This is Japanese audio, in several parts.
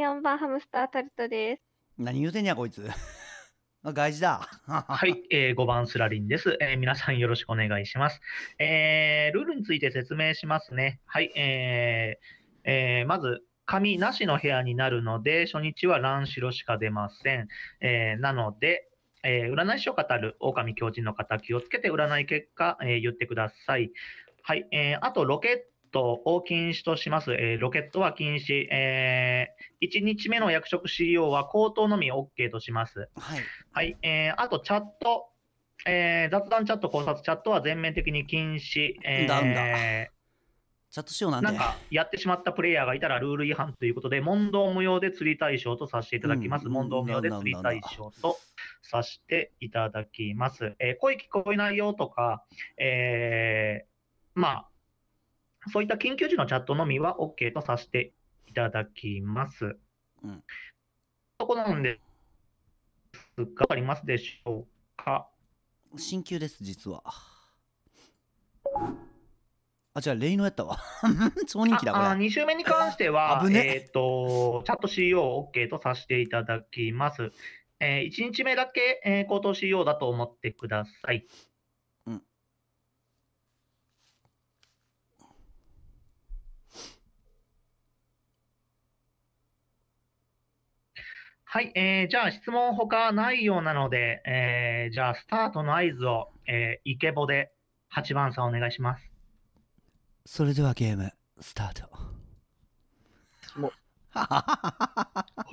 四番ハムスタータルトです。何言うてんや、こいつ。外事だ。はい、えー、5番スラリンです、えー。皆さんよろしくお願いします。えー、ルールについて説明しますね。はい、えーえー、まず、紙なしの部屋になるので、初日は乱白しか出ません。えー、なので、えー、占い師を語る狼狂人の方、気をつけて占い結果、えー、言ってください。はい、えー、あとロケットトを禁止とします。えー、ロケットは禁止。えー、1日目の役職 CEO は口頭のみ OK とします。はい。はい。えー、あとチャット。えー、雑談チャット、考察チャットは全面的に禁止。えー、だんだ。チャットしようなんなんか、やってしまったプレイヤーがいたらルール違反ということで、問答無用で釣り対象とさせていただきます。うん、問答無用で釣り対象とさせていただきます。えー、声聞こえないよとか、えー、まあ、そういった緊急時のチャットのみは OK とさせていただきます。うん、そこなんですが、ありますでしょうか進級です、実は。あ、じゃあ、レイノやったわ。超人気だ、これ。2週目に関しては、ね、えっ、と、チャット COOK とさせていただきます。えー、1日目だけ、えー、口頭 CO だと思ってください。はい、えー、じゃあ質問ほかないようなので、えー、じゃあスタートの合図を、えー、イケボで8番さんお願いします。それではゲーム、スタート。もう。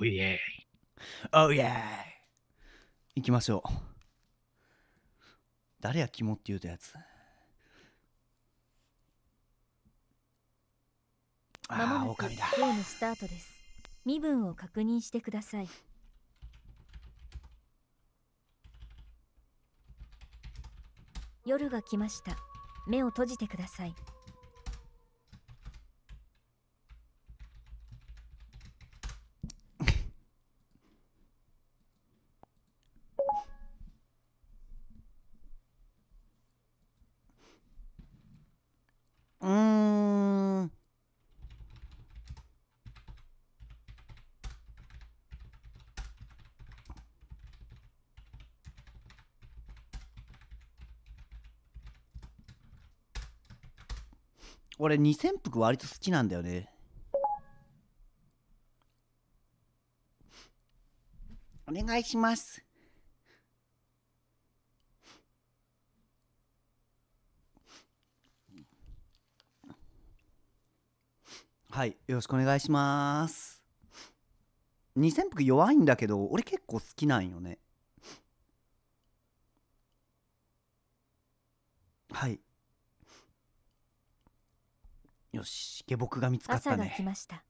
おいえい。おいえい。いきましょう。誰や肝って言うたやつ。ああ、オカミだ。ゲームスタートです。身分を確認してください。夜が来ました目を閉じてください俺二千服割と好きなんだよねお願いしますはいよろしくお願いします二千服弱いんだけど俺結構好きなんよねはいよし下僕が見つかったね朝が来ました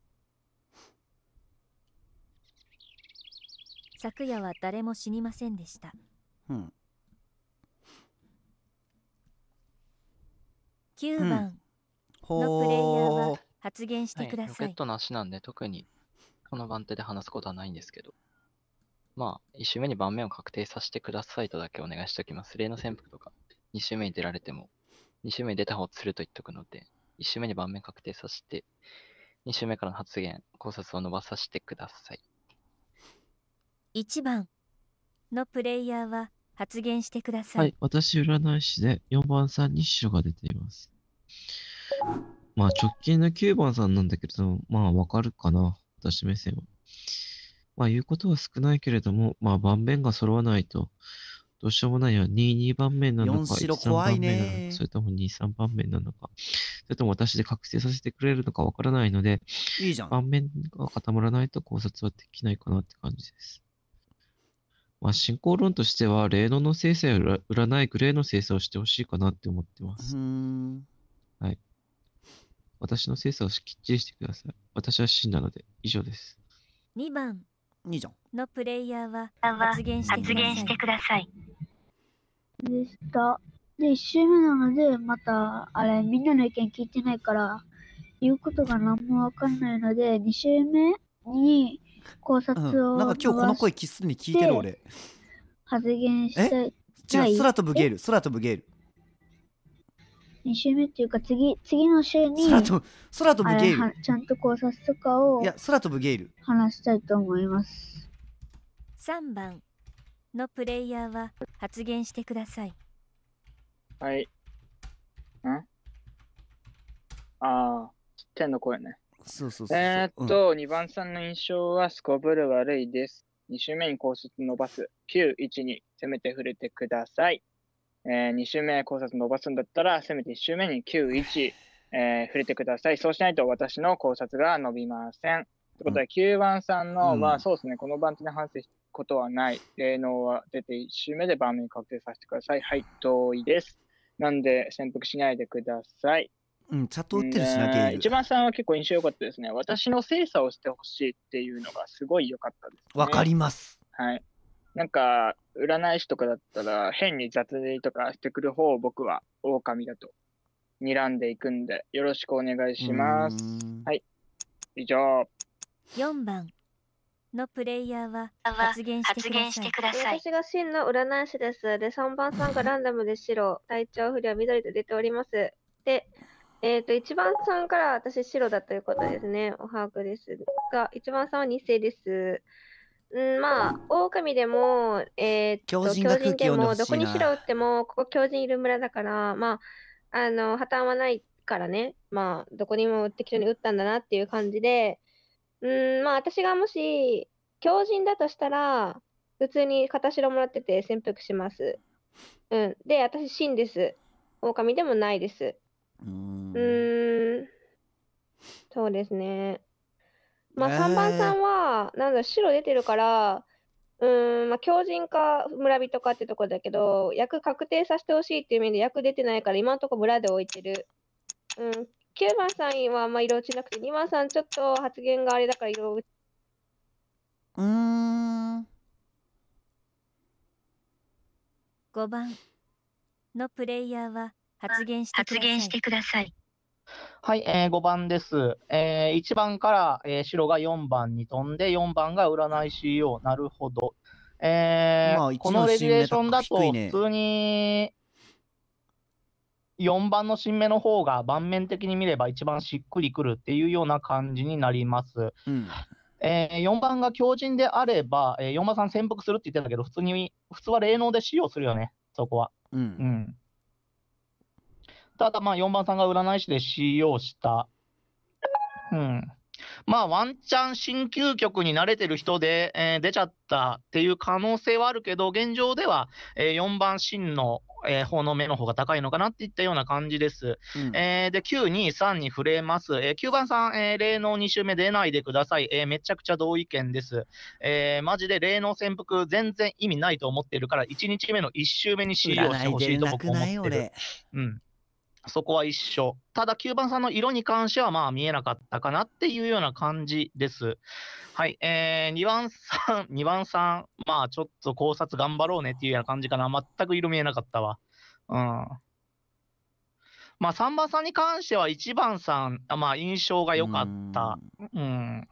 昨夜は誰も死にませんでしたうん9番のプレイヤーは発言してください、はい、ロケットの足なんで特にこの番手で話すことはないんですけどまあ1周目に盤面を確定させてくださいとだけお願いしておきます例の潜伏とか2周目に出られても2周目に出た方をすると言っとくので1周目に盤面確定させて、2周目からの発言、考察を伸ばさせてください。1番のプレイヤーは発言してください。はい、私、占い師で4番さんに白が出ています。まあ、直近の9番さんなんだけれど、まあ、わかるかな、私目線は。まあ、言うことは少ないけれども、まあ、盤面が揃わないと、どうしようもないよ。2、2番目なのか、4番目なのか、それとも2、3番目なのか、それとも私で覚醒させてくれるのかわからないので、いいじゃん。盤面が固まらないと考察はできないかなって感じです。まあ、進行論としては、霊能の生成を売らないグレーの生成をしてほしいかなって思ってます。はい。私の精査をきっちりしてください。私は真なので、以上です。2番。じゃん。のプレイヤーは発言してください。でした。で、1周目なので、また、あれ、みんなの意見聞いてないから、言うことが何もわかんないので、2周目に考察を、うん、なんか今日この声キスに聞いてる俺。発言したい。違う、空飛ぶゲール、空飛ぶゲール。2週目っていうか次次の週に空飛ぶ空飛ぶゲールちゃんと考察とかをいや空飛ぶゲール話したいと思います3番のプレイヤーは発言してください。はい。んああ、天の声ね。そうそうそうえー、っと、うん、2番さんの印象はすこぶる悪いです。2周目に考察伸ばす。9、1、2、せめて触れてください。えー、2周目考察伸ばすんだったら、せめて1周目に9、1、えー、触れてください。そうしないと私の考察が伸びません。ということで、9番さんの、うん、まあそうですね、この番手で反省してことはない。霊能は出て1周目で盤面確定させてください。はい、同意です。なんで、潜伏しないでください。うん、チャット打ってるしな、ゲイル。一番さんは結構印象良かったですね。私の精査をしてほしいっていうのがすごい良かったです、ね。わかります。はい。なんか、占い師とかだったら、変に雑にとかしてくる方を僕は狼だと睨んでいくんで、よろしくお願いします。はい。以上。4番、のプレイヤーは発言してください。私が真の占い師です。で、3番さんがランダムで白、体調不良緑と出ております。で、えっ、ー、と、1番さんから私白だということですね。お把握ですが、1番さんは2世です。うんまあ、狼でも、えー、と狂人でも、どこに白打っても、ここ狂人いる村だから、まあ、あの、破綻はないからね、まあ、どこにも適当に打ったんだなっていう感じで、うん、まあ私がもし、強人だとしたら、普通に片白もらってて潜伏します。うん。で、私、真です。狼でもないです。うーんそうですね。まあ、3番さんは、なんだ、白出てるから、うーん、まあ、強人か村人かってとこだけど、役確定させてほしいっていう意味で役出てないから、今のところ村で置いてる。うん、9番さんはあんま色落ちなくて、2番さんちょっと発言があれだから色落ち。うーん。5番のプレイヤーは発言してください。発言してください。はい、えー、5番です。えー、1番から、えー、白が4番に飛んで、4番が占い CEO。なるほど。えー、まあ、このレギュレーションだと、普通に4番の新芽の方が盤面的に見れば一番しっくりくるっていうような感じになります。うん、えー、4番が強靭であれば、えー、4番さん潜伏するって言ってたけど、普通に、普通は霊能で使用するよね、そこは。うん、うん、ただ、まあ、4番さんが占い師で使用した。うん。まあ、ワンチャン新究極に慣れてる人で、えー、出ちゃったっていう可能性はあるけど、現状では、えー、4番真のえー、法の目の方が高いのかなっていったような感じです。うん、えー、で、9、2、3に触れます。えー、9番さん、えー、霊能2周目出ないでください。えー、めちゃくちゃ同意見です。えー、マジで霊能潜伏全然意味ないと思ってるから、1日目の1周目に使用してほしいと僕思ってる。うんそこは一緒。ただ、9番さんの色に関しては、まあ、見えなかったかなっていうような感じです。はい。えー、2番さん、2 番さん、まあ、ちょっと考察頑張ろうねっていうような感じかな。全く色見えなかったわ。うん。まあ、3番さんに関しては、1番さん、まあ、印象が良かった。うん。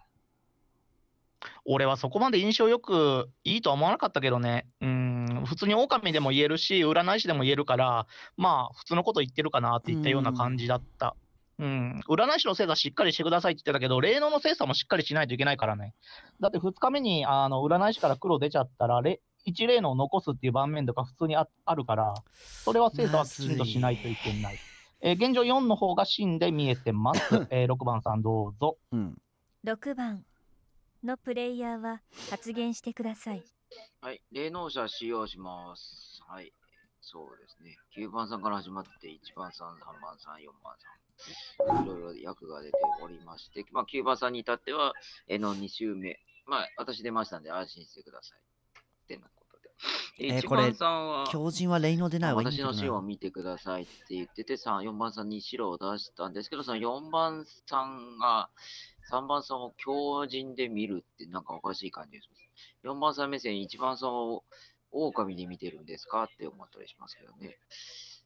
俺はそこまで印象よくいいとは思わなかったけどね。うん、普通に狼でも言えるし、占い師でも言えるから、まあ、普通のこと言ってるかなって言ったような感じだった。うん、うん、占い師の精査しっかりしてくださいって言ってたけど、霊能の精査もしっかりしないといけないからね。だって2日目にあの占い師から黒出ちゃったら、一例の残すっていう盤面とか普通にあるから、それは精査はきちんとしないといけない。えー、現状4の方が芯で見えてます。えー、6番さんどうぞ。うん、6番。のプレイヤーは発言してください。はい、霊能者使用します。はい、そうですね。9番さんから始まって、1番さん、3番さん、4番さん。いろいろ役が出ておりまして、まあ、9番さんに至っては、えの2周目。まあ、私出ましたんで安心してください。ってなことで。えー、これ、狂人は霊能出ないわ私の死を見てくださいって言ってて、4番さんに白を出したんですけど、その4番さんが、3番さんを強人で見るってなんかおかしい感じがします。4番さん目線、1番さんを狼で見てるんですかって思ったりしますけどね。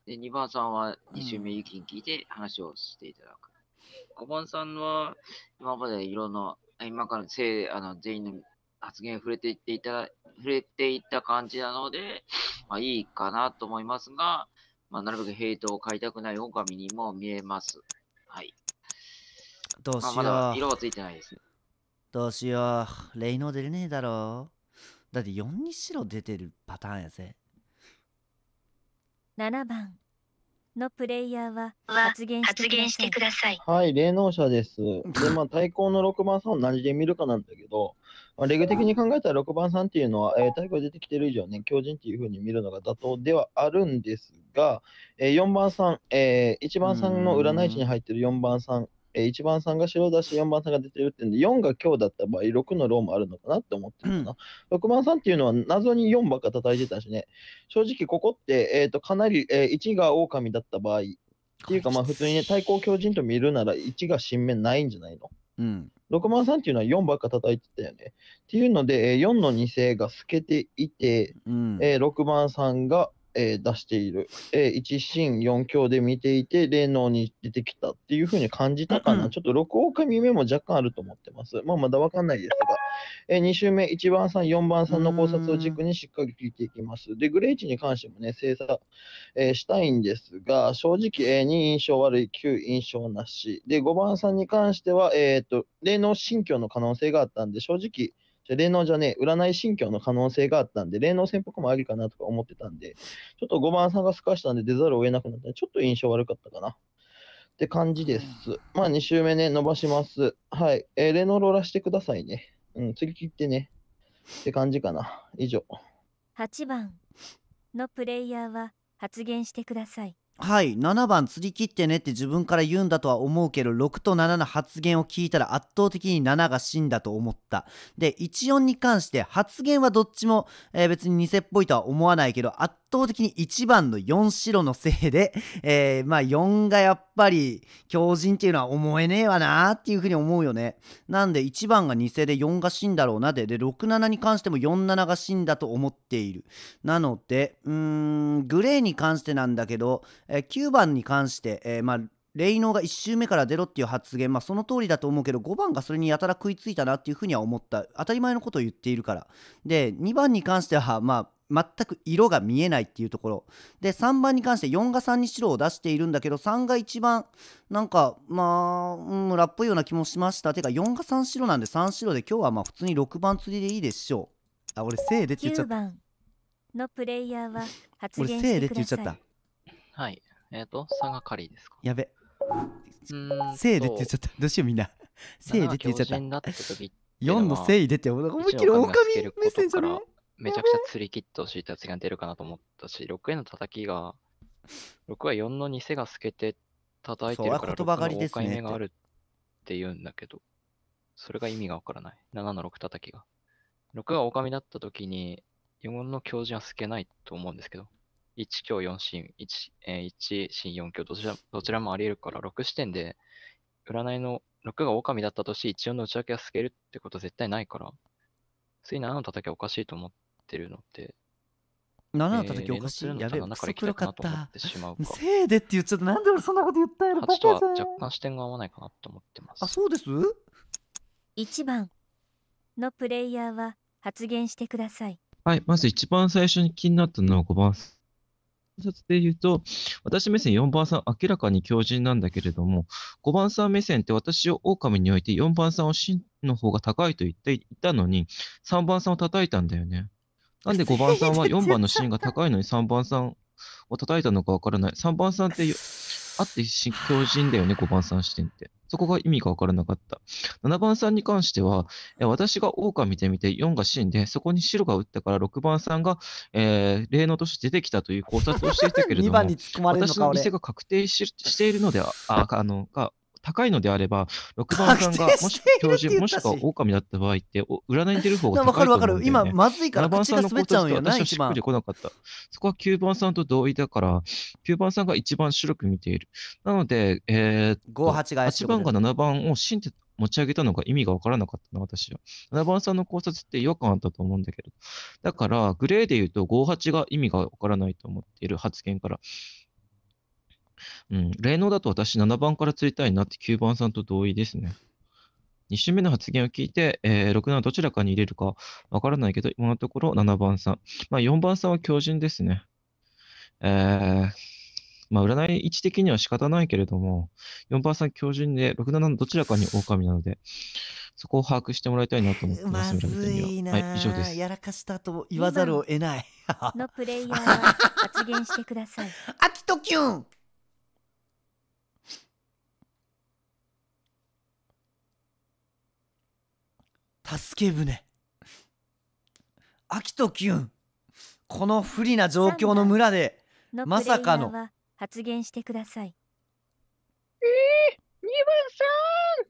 で、2番さんは2周目キに聞いて話をしていただく。5番さんは今までいろんな、今からせいあの全員の発言触れていっていた、触れていった感じなので、まあいいかなと思いますが、まあ、なるべくヘイトを買いたくない狼にも見えます。どうしよう。まだ色はついてないですどうしよう。レイノー出れねえだろう。だって4に白出てるパターンやぜ。7番のプレイヤーは発言してください。はい、霊能者です。で、まあ、対抗の6番さんを何で見るかなんだけど、まあ、レグ的に考えたら6番さんっていうのは、えー、対抗出てきてる以上ね、強人っていうふうに見るのが妥当ではあるんですが、えー、4番さん、えー、1番さんの占い師に入ってる4番さん、1番さんが白だし、4番さんが出てるってんで、4が強だった場合、6のローもあるのかなって思ってるかな。うん、6番さんっていうのは謎に4ばっか叩いてたしね、正直ここって、えー、と、かなり、えー、1が狼だった場合、っていうかまあ普通にね、対抗強人と見るなら1が新面ないんじゃないのうん、6万3っていうのは4ばっか叩いてたよね。っていうので、4の2世が透けていて、うん、えー、6番3が、えー、出している、えー、1シーン4強で見ていて、霊能に出てきたっていうふうに感じたかな、ちょっと6狼目も若干あると思ってます。まあ、まだ分かんないですが、えー、2週目、1番さん、4番さんの考察を軸にしっかり聞いていきます。で、グレイチに関してもね、精査、えー、したいんですが、正直、A 印象悪い、9印象なし。で、5番さんに関しては、えっ、と、霊能信教の可能性があったんで、正直、じゃ霊能じゃねえ、占い信教の可能性があったんで、霊能船舶もありかなとか思ってたんで、ちょっと5番さんがすかしたんで出ざるを得なくなったちょっと印象悪かったかな。って感じです。まあ2周目ね、伸ばします。はい。えー、レノローラしてくださいね。うん、次切ってね。って感じかな。以上。8番のプレイヤーは発言してください。はい7番釣り切ってねって自分から言うんだとは思うけど6と7の発言を聞いたら圧倒的に7が死んだと思ったで14に関して発言はどっちも、えー、別に偽っぽいとは思わないけど圧倒的に1番の4白のせいで、えー、まあ4がやっぱり強人っていうのは思えねえわなっていうふうに思うよね。なんで1番が偽で4が死んだろうなで、で、67に関しても47が死んだと思っている。なので、うーん、グレーに関してなんだけど、えー、9番に関して、えー、まあ、霊能が1周目から出ろっていう発言、まあその通りだと思うけど、5番がそれにやたら食いついたなっていうふうには思った。当たり前のことを言っているから。で、2番に関しては、まあ、全く色が見えないっていうところで3番に関して4が3に白を出しているんだけど3が一番なんかまあ、うん、ラっぽいような気もしましたてか4が3白なんで3白で今日はまあ普通に6番釣りでいいでしょうあ俺せいでって言っちゃったのプレイヤーは発言してください俺せいでって言っちゃったはいえっ、ー、と3がかりですかやべせいでって言っちゃったどうしようみんなせいでって言っちゃった4のせいでって思いっきり狼目線じゃねめちゃくちゃ釣り切ってほしいってやつが出るかなと思ったし、6への叩きが、6は4の偽が透けて叩いてるから、6葉狩り目があるって言うんだけど、それが意味がわからない。7の6叩きが。6が狼だった時に、4の強人は透けないと思うんですけど、1強4進、1、え進4強、どちらどちらもあり得るから、6視点で、占いの6が狼だったとし、1、4の内訳は透けるってこと絶対ないから、つい7の叩きはおかしいと思って、ってるのって7だった時おかしい、えー、やべえクソ黒かったせいでって言っちゃったなんで俺そんなこと言ったやろ8と若干視点が合わないかなと思ってますあそうです1番のプレイヤーは発言してくださいはいまず一番最初に気になったのは5番で言うと、私目線4番さん、明らかに強靭なんだけれども、5番さん目線って私を狼において4番さんを真の方が高いと言っていたのに、3番さんを叩いたんだよね。なんで5 番さんは4番のシーンが高いのに3番さんを叩いたのかわからない。3番さんってあって強靭だよね、5番さん視点って。そこが意味がわからなかった。7番さんに関しては、私が王狼見てみて4が芯で、そこに白が打ったから6番さんが、えー、例の年出てきたという考察をしていたけれども、2 番に突っ込まれるの私の店が確定ししているのでああのが高いのであれば、6番さんが、もし教授、もしくは狼だった場合って、お占いに出る方が高いと思うんだよ、ね。わかるわかる。今、まずいから、口が滑っちゃうよ私はしっくりこなかった。そこは9番さんと同意だから、9番さんが一番白く見ている。なので、えー、8 8番が7番を信じて、持ち上げたのが意味が分からなかったな、私は。7番さんの考察って違和感あったと思うんだけど。だから、グレーで言うと58が意味が分からないと思っている発言から。うん、霊能だと私7番から釣りたいなって9番さんと同意ですね。2週目の発言を聞いて、えー、6 7どちらかに入れるかわからないけど、今のところ7番さん。まあ、4番さんは強靭ですね。えー、まあ、占い位置的には仕方ないけれども、4番さん強靭で、6、7のどちらかに狼なので、そこを把握してもらいたいなと思ってます。まずいな、はい、以上です。やらかしたと言わざるを得ない。のプレイヤーは 発言してください。あとキュン助け船アキトキュンこの不利な状況の村でまさかの発言してくださいえー、2番さ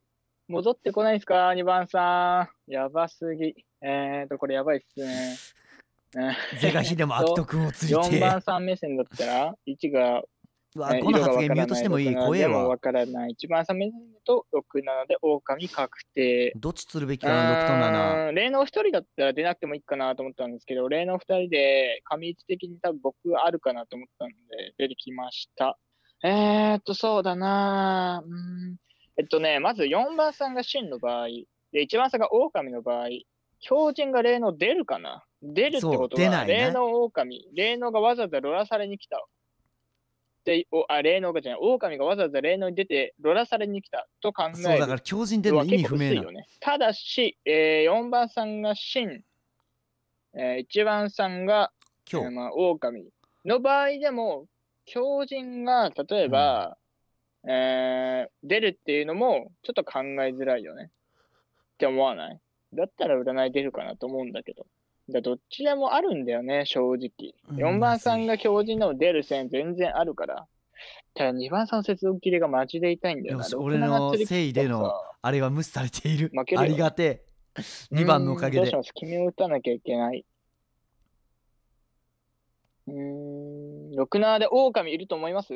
ん戻ってこないですか2番さんやばすぎえーとこれやばいっすねゼガヒでもアキト君を釣りて4番さん目線だったら1がわこの発言ミュートしてもいい、怖えわ。わからない。一番浅めと6ので狼確定。どっち釣るべきかな、6と7。例のお一人だったら出なくてもいいかなと思ったんですけど、例のお二人で、上一的に多分僕あるかなと思ったので、出てきました。えー、っと、そうだなうん。えっとね、まず4番さんが真の場合、で、一番さんが狼の場合、狂人が例の出るかな出るってことは、霊能狼。例のがわざわざロラされに来た。対、おあ、霊能かじゃない、狼がわざわざ霊能に出て、ロラされに来たと考えるそう、だから狂人出るの意味不明な、ね、ただし、えー、4番さんが真、えー、1番さんが、今日、えー、まあ、狼の場合でも、狂人が、例えば、うん、えー、出るっていうのも、ちょっと考えづらいよね。って思わないだったら占い出るかなと思うんだけど。だどっちでもあるんだよね、正直。4番さんが強靭なの出る線全然あるから。ただ2番さんの接続切れがマジで痛いんだよな。俺のせいでのあれは無視されている。負けるありがてえ。2番のおかげで。どうします君を打たなきゃいけない。うん、6ナで狼いると思います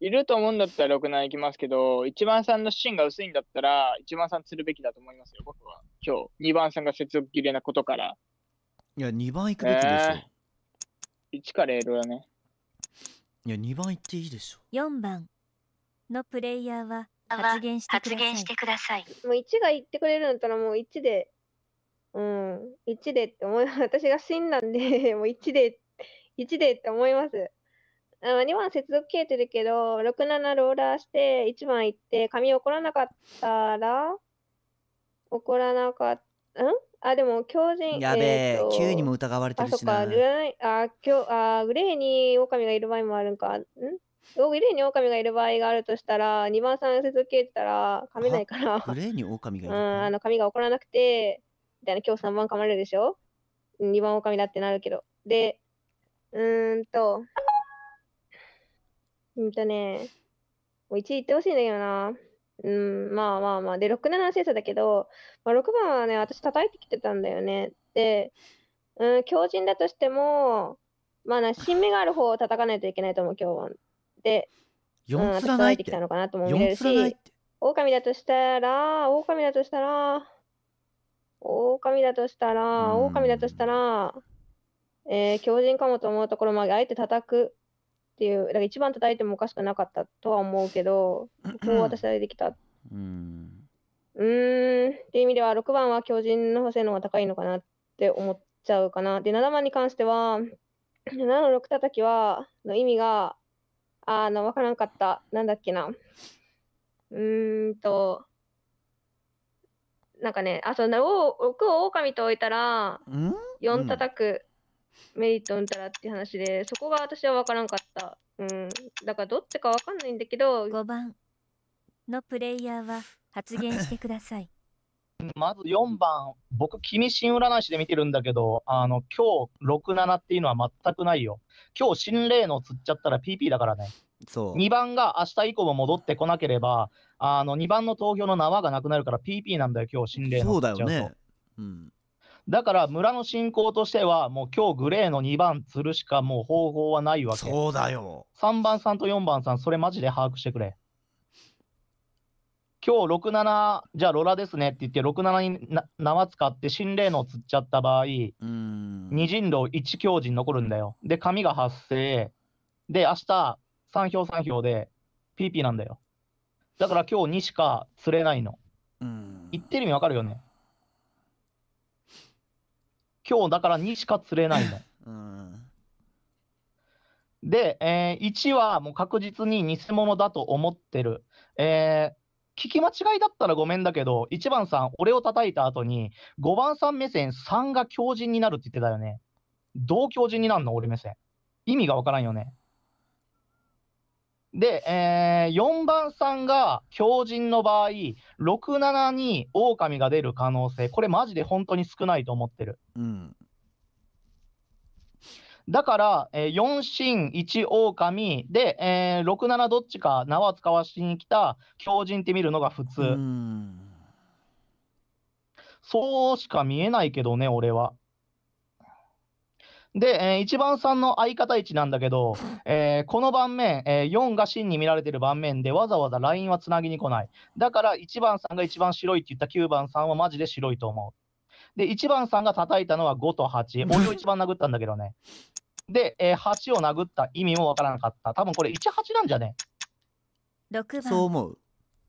いると思うんだったら6ナいきますけど、1番さんの芯が薄いんだったら、1番さん釣るべきだと思いますよ、僕は。今日、2番さんが接続切れなことから。いや、2番行くべきでしょ。えー、1からールだね。いや、2番行っていいでしょ。4番のプレイヤーは発言してください。発言してくださいもう1が言ってくれるんだったらもう1で、うん、1でって思う。私が死んだんで、もう1で、1でって思います。あ2番接続消えてるけど、67ローラーして1番行って、髪怒らなかったら、怒らなかった、んあ、でも、狂人、やべええ、にも疑われてあ、るそしか、な。グレー、あ、今日、あ、グレーに狼がいる場合もあるんか。んグレーに狼がいる場合があるとしたら、2番さんせ消えたら、噛めないから、グレーに狼がうん、あの、髪が起こらなくて、みたいな、今日3番噛まれるでしょ ?2 番狼だってなるけど。で、うーんと、うんとね、もう1位いってほしいんだけどな。うん、まあまあまあ。で、6-7セースだけど、まあ、6番はね、私叩いてきてたんだよね。で、うん、強靭だとしても、まあな、新芽がある方を叩かないといけないと思う、今日は。で、うん、叩いてきたのかなとも見れるし、狼だとしたら、狼だとしたら、狼だとしたら、狼だとしたら、えー、強靭かもと思うところまであえて叩く。っていう、だから一番叩いてもおかしくなかったとは思うけど、こう私はできた。うん。うーん、っていう意味では、6番は強靭の補正の方が高いのかなって思っちゃうかな。で、7番に関しては、7の6叩きは、の意味が、あの、わからんかった。なんだっけな。うーんと、なんかね、あ、そう、6を狼と置いたら、4叩く。メリットうんたらって話でそこが私は分からんかったうんだからどっちか分かんないんだけど5番のプレイヤーは発言してください まず4番僕君新占い師で見てるんだけどあの今日67っていうのは全くないよ今日心霊の釣っちゃったら PP だからねそう2番が明日以降も戻ってこなければあの2番の投票の縄がなくなるから PP なんだよ今日心霊のそうだよね、うん、だから村の信仰としては、もう今日グレーの2番釣るしかもう方法はないわけ。そうだよ。3番さんと4番さん、それマジで把握してくれ。今日67、じゃあロラですねって言って、67にな縄使って心霊の釣っちゃった場合、二人狼1強人残るんだよ。で、紙が発生。で、明日3票3票で PP なんだよ。だから今日2しか釣れないの。言ってる意味わかるよね。今日だから2しか釣れないの。うん、で、えー、1はもう確実に偽物だと思ってる。えー聞き間違いだったらごめんだけど、1番さん、俺を叩いた後に、5番さん目線、3が強靭になるって言ってたよね。どう強靭になるの俺目線。意味がわからんよね。で、えー、4番さんが強人の場合、6、7に狼が出る可能性、これマジで本当に少ないと思ってる。うん、だから、えー、4進1狼で、えー、6、7どっちか縄使わしに来た強人って見るのが普通。うそうしか見えないけどね、俺は。で、えー、1番さんの相方位置なんだけど、えー、この盤面、えー、4が真に見られてる盤面で、わざわざラインはつなぎに来ない。だから1番さんが一番白いって言った9番さんはマジで白いと思う。で、1番さんが叩いたのは5と8。俺を一番殴ったんだけどね。で、えー、8を殴った意味もわからなかった。多分これ1、8なんじゃね6番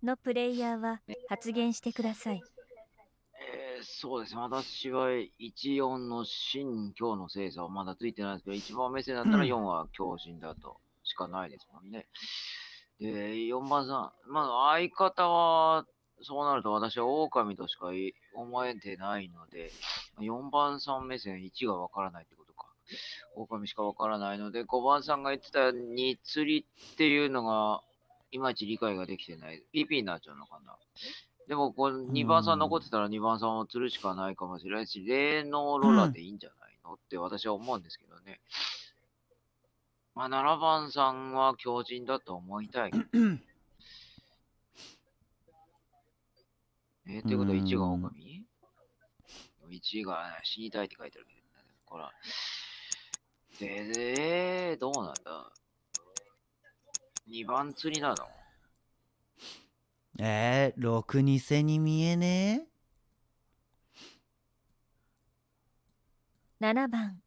のプレイヤーは発言してください。そうですね。私は14の新今日の精査はまだついてないですけど、一番目線だったら4は強心だとしかないですもんね。で、4番さん、まあ相方はそうなると私は狼としか思えてないので、4番さん目線1がわからないってことか。狼しかわからないので、5番さんが言ってた2釣りっていうのが、いまいち理解ができてない。PP になっちゃうのかな。でもこの2番さん残ってたら2番さんを釣るしかないかもしれないし、霊能ローラーでいいんじゃないの、って私は思うんですけどね。まあ、7番さんは強靭だと思いたい。えー、ということは1が狼 ?1 が死にたいって書いてあるけど、ほら。で、で、どうなんだ ?2 番釣りなのえー、ろくにせに見えねえ。7番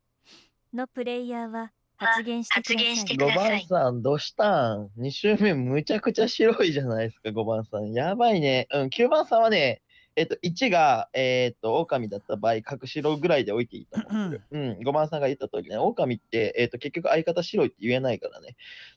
のプレイヤーは発言してください。5番さん、どうしたん ?2 周目むちゃくちゃ白いじゃないですか、5番さん。やばいね。うん、9番さんはね、えっと、1が、えー、っと、狼だった場合、角白ぐらいで置いていいと思う。うん、5番さんが言った通りね、狼って、えー、っと、結局相方白いって言えないからね。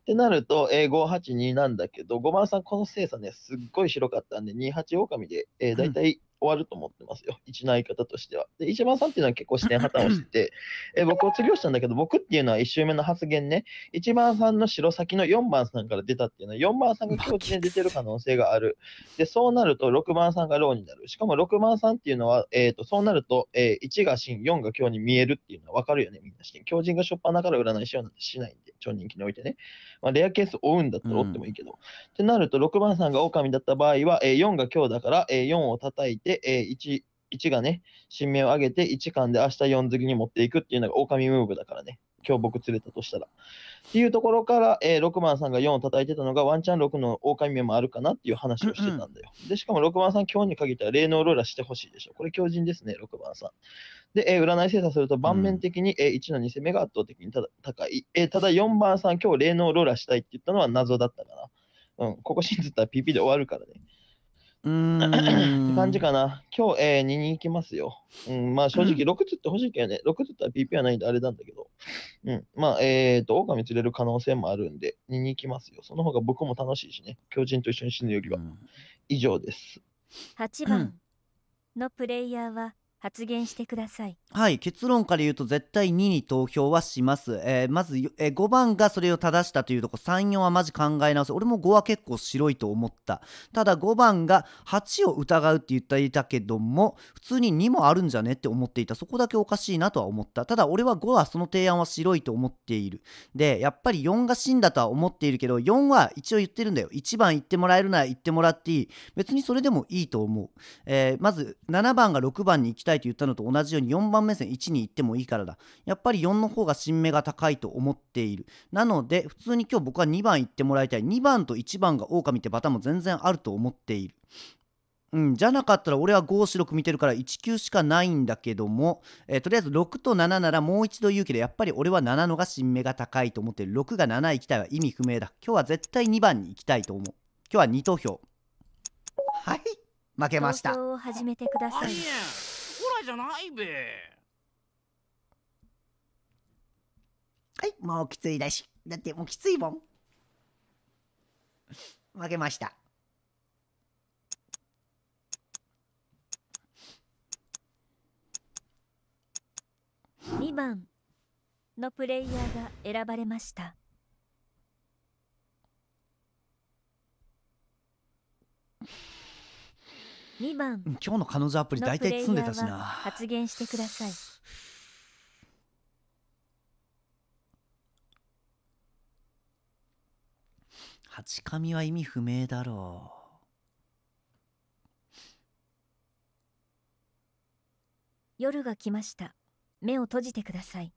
ってなると、えー、582なんだけど、5番さんこの精査ね、すっごい白かったんで、28狼で、えー、大体終わると思ってますよ。一の相方としては。で、石番さんっていうのは結構視点破綻をしてて、え僕を釣りをしたんだけど、僕っていうのは1周目の発言ね、1番さんの白先の4番さんから出たっていうのは、4番さんが境地で出てる可能性がある。で、そうなると6番さんがローになる。しかも6番さんっていうのは、えーと、そうなると、えー、1が真、4が今日に見えるっていうのは分かるよね、みんなして。強人がしょっぱなから占いしようなんてしないんで。超人気においてね。まあ、レアケースを追うんだったら追ってもいいけど。うん、ってなると、6番さんが狼だった場合は、えー、4が今日だから、えー、4を叩いて、えー、1、1がね、新名を上げて、1巻で明日4次に持っていくっていうのが狼ムーブだからね。今日僕釣れたとしたら。っていうところから、えー、6番さんが4を叩いてたのが、ワンチャン6の狼目もあるかなっていう話をしてたんだよ。うんうん、で、しかも6番さん、今日に限っては霊能ローラしてほしいでしょ。これ強人ですね、6番さん。で、えー、占い精査すると、盤面的に、えー、1の2攻めが圧倒的にただ高い。えー、ただ、4番さん、今日霊能ローラしたいって言ったのは謎だったかな。うん、ここ信じたら PP で終わるからね。うんって感じかな。今日、えー、2に行きますよ。うん、まあ正直6つって欲しいけどね、6つったら PP はないんであれなんだけど、うん、まあえっ、ー、と、狼釣れる可能性もあるんで、2に行きますよ。その方が僕も楽しいしね、巨人と一緒に死ぬよりは。以上です。8番のプレイヤーは発言してくださいはい結論から言うと絶対2に投票はします、えー、まず、えー、5番がそれを正したというとこ34はマジ考え直す俺も5は結構白いと思ったただ5番が8を疑うって言っていたけども普通に2もあるんじゃねって思っていたそこだけおかしいなとは思ったただ俺は5はその提案は白いと思っているでやっぱり4が死んだとは思っているけど4は一応言ってるんだよ1番言ってもらえるなら言ってもらっていい別にそれでもいいと思う、えー、まず7番が6番に行きたいいと言ったのと同じように4番目線1に行ってもいいからだやっぱり4の方が新芽が高いと思っているなので普通に今日僕は2番行ってもらいたい2番と1番が狼ってパターンも全然あると思っているうん、じゃなかったら俺は546見てるから19しかないんだけども、えー、とりあえず6と7ならもう一度言うけどやっぱり俺は7のが新芽が高いと思ってる6が7行きたいは意味不明だ今日は絶対2番に行きたいと思う今日は2投票はい負けました投票を始めてくださいじゃないべはいもうきついだしだってもうきついもん負けました2番のプレイヤーが選ばれました2番今日の彼女アプリ大体積んでたしな発言してください八神は意味不明だろう夜が来ました目を閉じてください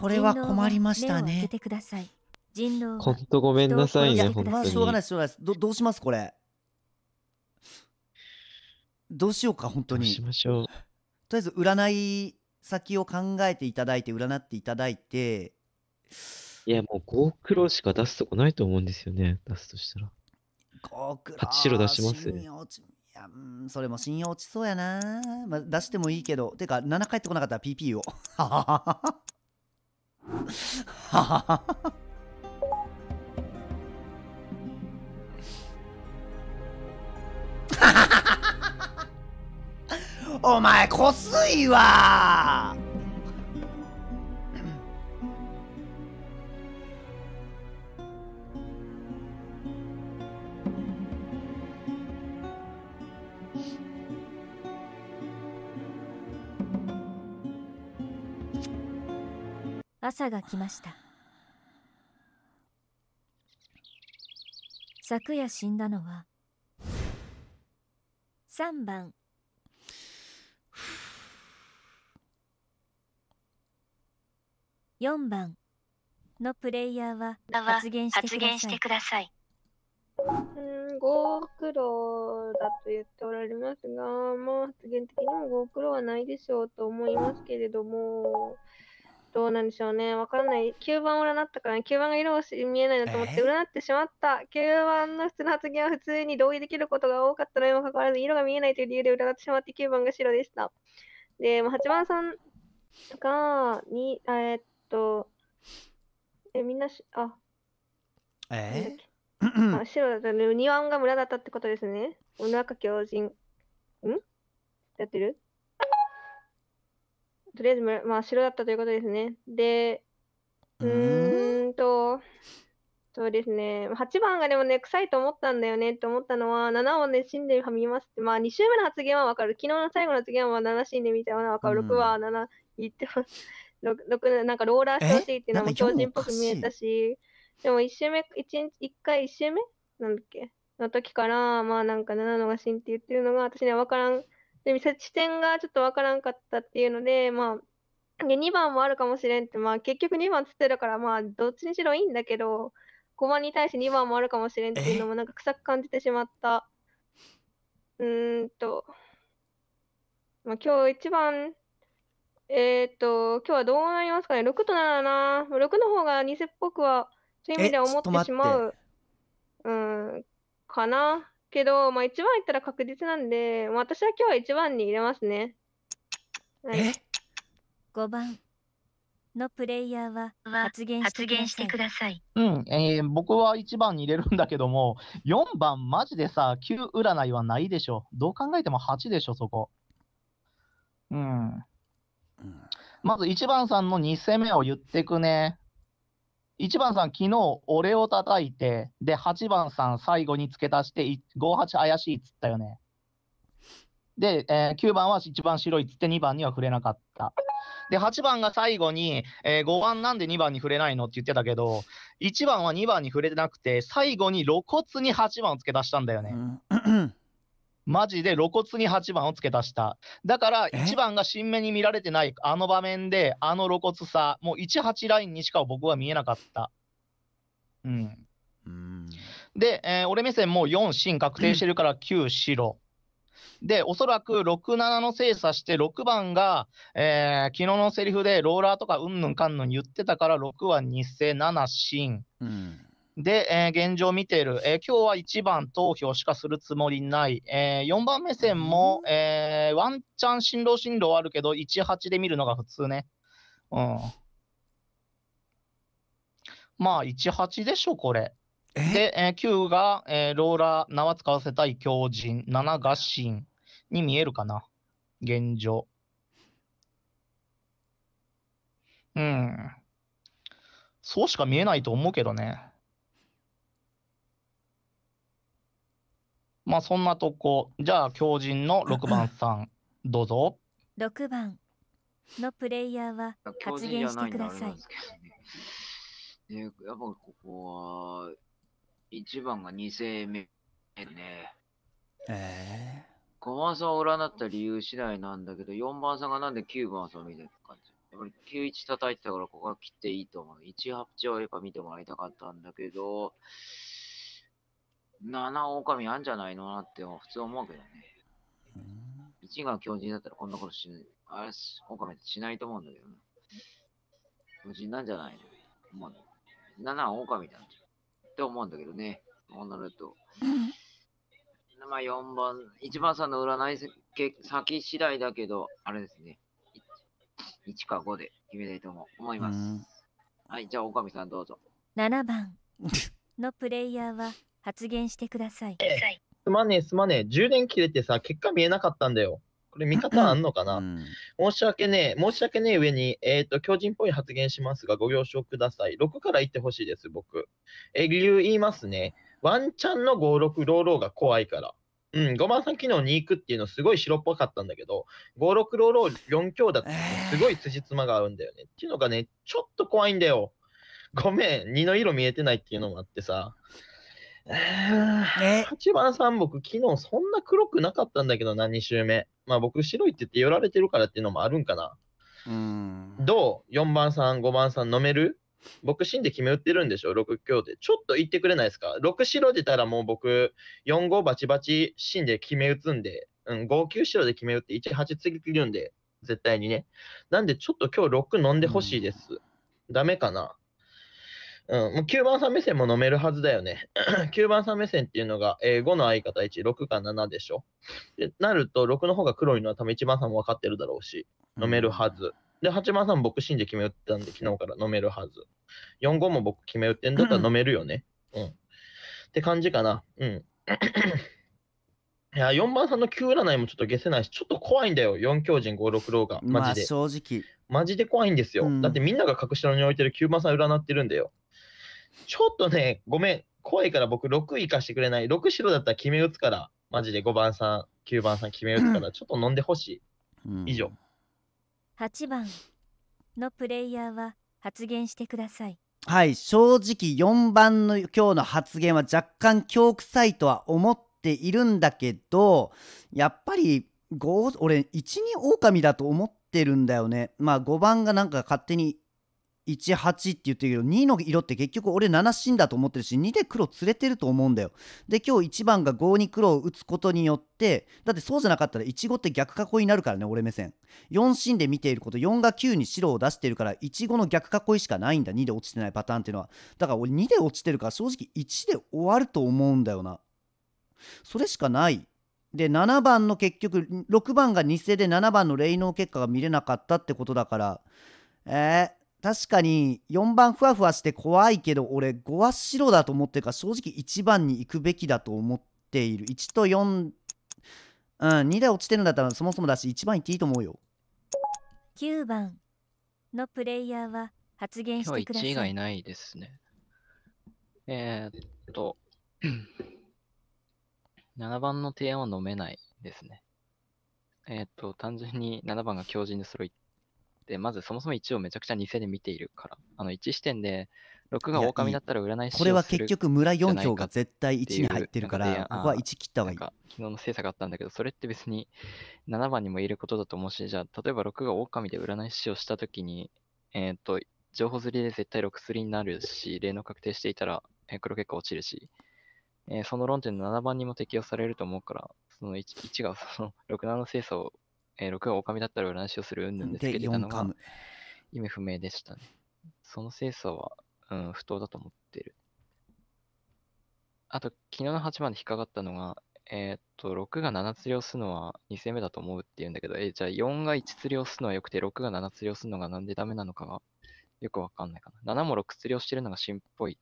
これは困りましたね。人狼。ごめんなさいね。しょうがないしょうがないど。どうしますこれ。どうしようか本当にしましょう。とりあえず占い先を考えていただいて占っていただいていや、もう5黒しか出すとこないと思うんですよね。出すとしたら。5く8八白出します信用いやうんそれも信用落ちそうやな、まあ、出してもいいけどてか7返ってこなかったら PP をはははははははははお前こすいわ朝が来ました昨夜死んだのは3番4番のプレイヤーは発言してください。うん、ご苦労だと言っておられますが、まあ、発言的にもご苦労はないでしょうと思いますけれども、どうなんでしょうね、わからない、9番を占ったから、ね、9番が色が見えないなと思って占ってしまった、えー、9番の普通の発言は普通に同意できることが多かったのにもかかわらず、色が見えないという理由で占ってしまって、9番が白でした。で、8番さんが、にえー、っと、え、みんなし、あ、えー、あ 白だったね。ニワが村だったってことですね。お腹狂人。んやってるとりあえず、まあ、白だったということですね。で、うーんと、そうですね。8番がでもね、臭いと思ったんだよねって思ったのは、7をね、死んではみますって。まあ、2週目の発言はわかる。昨日の最後の発言は7死んでみたいなのはかる。6は7言ってます。ろくなんかローラーしてほしいっていうのも超人っぽく見えたしでも1周目 1, 1回1周目なんだっけの時からまあなんか7のが真って言ってるのが私には分からんで視点がちょっと分からんかったっていうのでまあで2番もあるかもしれんってまあ結局2番つってるからまあどっちにしろいいんだけど5番に対して2番もあるかもしれんっていうのもなんか臭く感じてしまったうーんとまあ今日1番えー、っと、今日はどうなりますかね ?6 と7だな。6の方が偽っぽくは、そういう意味では思ってしまう。うん、かな。けど、まあ、1番いったら確実なんで、私は今日は1番に入れますね。はい、5番のプレイヤーは発言してください。うん、えー、僕は1番に入れるんだけども、4番マジでさ、9占いはないでしょ。どう考えても8でしょ、そこ。うん。まず1番さんの2戦目を言ってくね。1番さん、昨日俺を叩いて、で、8番さん最後に付け足して、58怪しいっつったよね。で、えー、9番は一番白いっつって2番には触れなかった。で、8番が最後に、えー、5番なんで2番に触れないのって言ってたけど、1番は2番に触れてなくて、最後に露骨に8番を付け足したんだよね。うんマジで露骨に8番を付け足した。だから1番が新目に見られてないあの場面で、あの露骨さ、もう18ラインにしか僕は見えなかった。うん。うんで、えー、俺目線もう4進確定してるから9白。うん、で、おそらく6、7の精査して、6番が、えー、昨日のセリフでローラーとかうんぬんかんぬん言ってたから、6は偽、7進。うんで、えー、現状見てる、えー、今日は1番投票しかするつもりない、えー、4番目線も、えー、ワンチャン進路進路あるけど、1、8で見るのが普通ね。うん。まあ、1、8でしょ、これ。で、えー、9が、えー、ローラー、縄使わせたい狂人、7が神に見えるかな、現状。うん。そうしか見えないと思うけどね。まあそんなとこじゃあ狂人の6番さんどうぞ6番のプレイヤーは発言してくださいね、やっぱここは1番が2世目ねええー、5番さんを占った理由次第なんだけど4番さんがなんで9番さんみたいな感じやっぱり91叩いてたからここは切っていいと思う18をやっぱ見てもらいたかったんだけど7狼あんじゃないのなって普通思うけどね。1が狂人だったらこんなことしない。あれ、狼ってしないと思うんだけどね。無人なんじゃないの、七 ?7 狼なんじゃって思うんだけどね。こうなると。まあ4番、1番さんの占い先次第だけど、あれですね。1か5で決めたいと思います。はい、じゃあ、オカミさんどうぞ。7番のプレイヤーは発言してください。すまねえすまねえ、充電切れてさ、結果見えなかったんだよ。これ見方あんのかな、うん、申し訳ねえ、申し訳ねえ上に、えっ、ー、と、強人っぽい発言しますが、ご了承ください。6から言ってほしいです、僕。え理由言いますね。ワンチャンの56ローローが怖いから。うん、5番さん昨日に行くっていうのすごい白っぽかったんだけど、56ローロー4強だってすごい辻褄が合うんだよね、えー。っていうのがね、ちょっと怖いんだよ。ごめん、2の色見えてないっていうのもあってさ。ね、番さん、僕、昨日そんな黒くなかったんだけど何週目。まあ僕、白いって言って寄られてるからっていうのもあるんかな。うんどう ?4 番さん、5番さん飲める僕、死んで決め打ってるんでしょ ?6 強で。ちょっと言ってくれないですか ?6 白出たらもう僕、4 5バチバチ死んで決め打つんで、うん、5 9白で決め打って1 8次切るんで、絶対にね。なんでちょっと今日6飲んでほしいです。ダメかなうん、もう9番さん目線も飲めるはずだよね。9 番さん目線っていうのが、えー、5の相方1、6か7でしょ。でなると、6の方が黒いのは多分1番さんも分かってるだろうし、飲めるはず。で、8番さん僕死んで決め打ったんで、昨日から飲めるはず。4、5も僕決め打ってんだったら飲めるよね。うん。って感じかな。うん。いや、4番さんの9占いもちょっと消せないし、ちょっと怖いんだよ、4強人5、6老が。マジで。まあ、正直。マジで怖いんですよ。うん、だってみんなが隠しろに置いてる9番さん占ってるんだよ。ちょっとね、ごめん。怖いから僕6行かしてくれない。6白だったら決め打つから、マジで5番さん、9番さん決め打つから、ちょっと飲んでほしい。以上。8番のプレイヤーは発言してください。はい、正直4番の今日の発言は若干怖臭いとは思っているんだけど、やっぱり5、俺、1、2狼だと思ってるんだよね。まあ5番がなんか勝手に18って言ってるけど2の色って結局俺7死んだと思ってるし2で黒釣れてると思うんだよで今日1番が5に黒を打つことによってだってそうじゃなかったら15って逆囲いになるからね俺目線4死んで見ていること4が9に白を出してるから15の逆囲いしかないんだ2で落ちてないパターンっていうのはだから俺2で落ちてるから正直1で終わると思うんだよなそれしかないで7番の結局6番が偽で7番の霊能結果が見れなかったってことだからえー、確かに4番ふわふわして怖いけど俺5は白だと思ってるから正直1番に行くべきだと思っている1と4うん2で落ちてるんだったらそもそもだし1番行っていいと思うよ9番のプレイヤーは発言してください今日1以外ないですねえー、っと7 番の提案は飲めないですねえー、っと単純に7番が強靭で揃いで、まずそもそも1をめちゃくちゃ偽で見ているから、あの1視点で6が狼だったら占い師これは結局村4票が絶対1に入ってるから、ここは1切った方がいい。昨日の精査があったんだけど、それって別に7番にもいることだと思うし、じゃあ例えば6が狼で占い師をしたときに、えっ、ー、と、情報釣りで絶対6釣りになるし、例の確定していたら、黒結果落ちるし、えー、その論点の7番にも適用されると思うから、その 1, 1がその6、7 の精査をえー、6が狼だったら裏話をするうんぬんですけれども、意味不明でしたね。その精査は、うん、不当だと思ってる。あと、昨日の8番で引っかかったのが、えっ、と、6が7釣りをするのは2戦目だと思うって言うんだけど、えー、じゃあ4が1釣りをするのは良くて、6が7釣りをするのがなんでダメなのかがよくわかんないかな。7も6釣りをしてるのが芯っぽい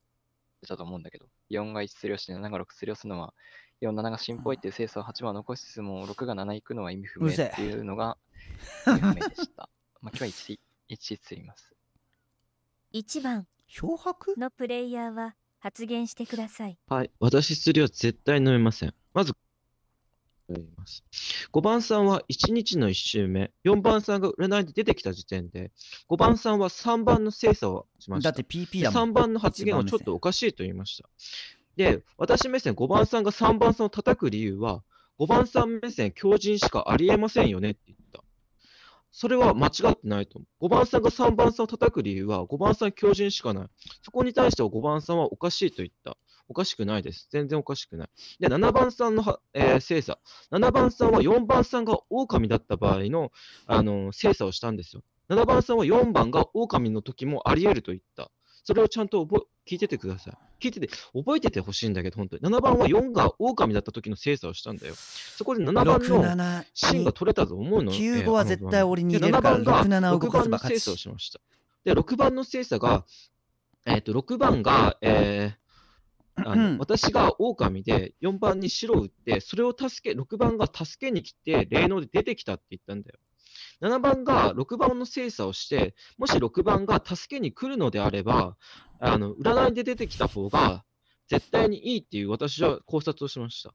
だと思うんだけど、4が1釣りをして7が6釣りをするのは4-7が進歩いって清掃を8は残しつつも、6が7いくのは意味不明っていうのが、意味不明でした。まあ、今日は 1, 1ついます。1番、漂白のプレイヤーは発言してください。はい、私釣りは絶対飲めません。まず、5番さんは1日の1周目、4番さんが占いで出てきた時点で、5番さんは3番の精査をしました。だって PP だ3番の発言はちょっとおかしいと言いました。で、私目線5番さんが3番さんを叩く理由は、5番さん目線強靭しかありえませんよねって言った。それは間違ってないと思う。5番さんが3番さんを叩く理由は、5番さん強靭しかない。そこに対しては5番さんはおかしいと言った。おかしくないです。全然おかしくない。で、7番さんのえー、精査。7番さんは4番さんが狼だった場合の、あのー、精査をしたんですよ。7番さんは4番が狼の時もあり得ると言った。それをちゃんと覚え、聞いててください。聞いてて、覚えててほしいんだけど、本当に。7番は4が狼だった時の精査をしたんだよ。そこで7番の芯が取れたと思うの。9、5は絶対俺に入れるから、7 6番の精査をしました。で、6番の精査が、えっ、ー、と、6番が、えー、あの、私が狼で4番に白を打って、それを助け、6番が助けに来て、霊能で出てきたって言ったんだよ。7番が6番の精査をして、もし6番が助けに来るのであれば、あの占いで出てきた方が絶対にいいっていう私は考察をしました。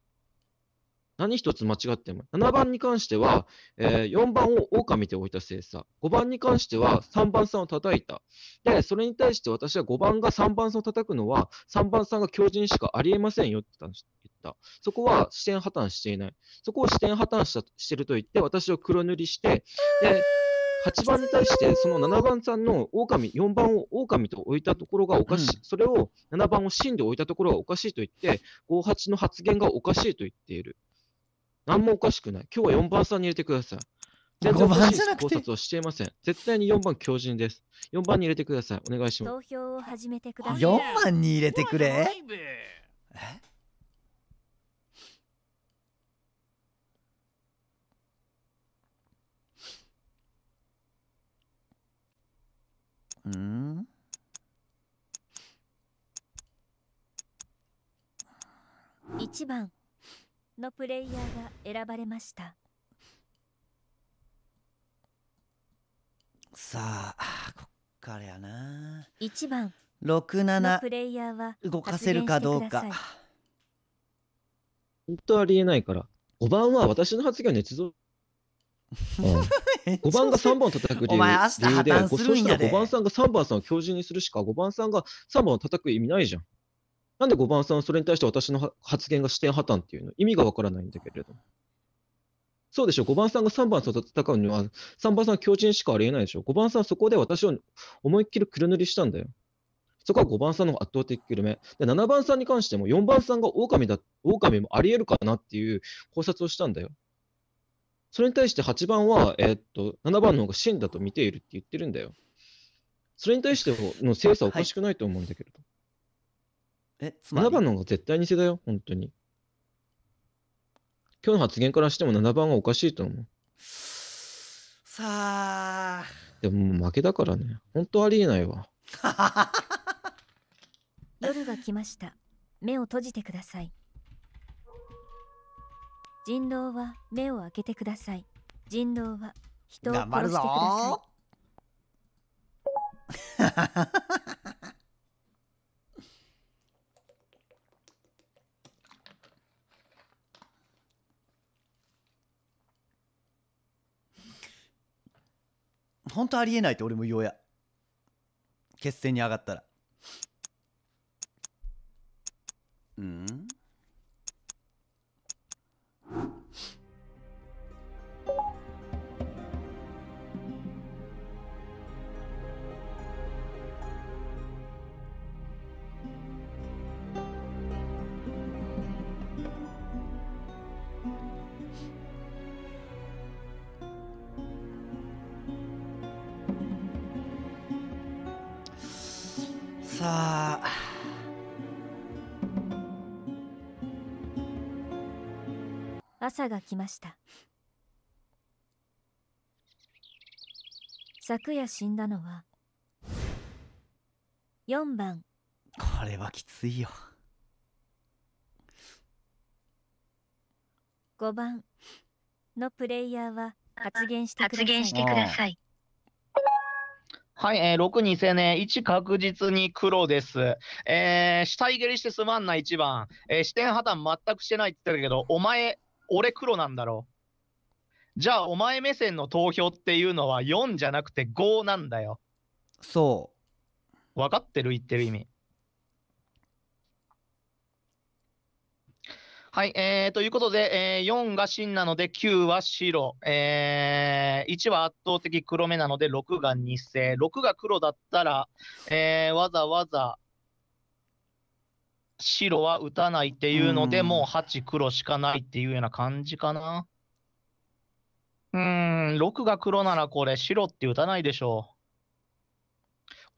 何一つ間違っても。7番に関しては、えー、4番を狼で置いた精査。5番に関しては3番さんを叩いた。で、それに対して私は5番が3番さんを叩くのは、3番さんが狂人しかありえませんよって言。そこは視点破綻していない。そこを視点破綻したしてると言って、私を黒塗りして、で、8番に対してその7番さんの狼4番を狼と置いたところがおかしい、うん、それを7番を真で置いたところがおかしいと言って58の発言がおかしいと言っている何もおかしくない今日は4番さんに入れてください全然おかしい考察をしていません絶対に4番強人です4番に入れてくださいお願いします投票を始めてください4番に入れてくれえうん。番のプレイヤーが選ばれましたさあこっからやな一番67プレイヤーは動かせるかどうか本当ありえないから5番は私の発言は捏造うん、5 番が3番を叩く理由お前明日破綻するんで。5番さんが3番さんを強靭にするしか、5番さんが3番を叩く意味ないじゃん。なんで5番さんはそれに対して私の発言が視点破綻っていうの意味がわからないんだけれど。そうでしょ、5番さんが3番さんと戦うには、3番さんは教にしかありえないでしょ。5番さんはそこで私を思いっきり黒塗りしたんだよ。そこは5番さんのが圧倒的黒め。で、7番さんに関しても4番さんが狼だ、狼もありえるかなっていう考察をしたんだよ。それに対して8番は、えー、っと7番の方が真だと見ているって言ってるんだよ。それに対しての精査おかしくないと思うんだけれど。え、つまり7番の方が絶対に偽だよ、本当に。今日の発言からしても7番はおかしいと思う。さあ。でももう負けだからね。本当ありえないわ。夜が来ました。目を閉じてください。人狼は目を開けてください。人狼は人を殺してください。本当ありえないって俺も言おうや決戦に上がったらうんさあ朝が来ました昨夜死んだのは4番これはきついよ5番のプレイヤーは発言してくださいはい、えー、6、2、0年、1確実に黒です。えー、死体蹴りしてすまんな1番。えー、視点破綻全くしてないって言ってるけど、お前、俺黒なんだろう。じゃあ、お前目線の投票っていうのは4じゃなくて5なんだよ。そう。分かってる言ってる意味。はい、えー、ということで、えー、4が真なので9は白、えー、1は圧倒的黒目なので6が偽、6が黒だったら、えー、わざわざ白は打たないっていうので、うん、もう8黒しかないっていうような感じかな。うん、6が黒ならこれ白って打たないでしょう。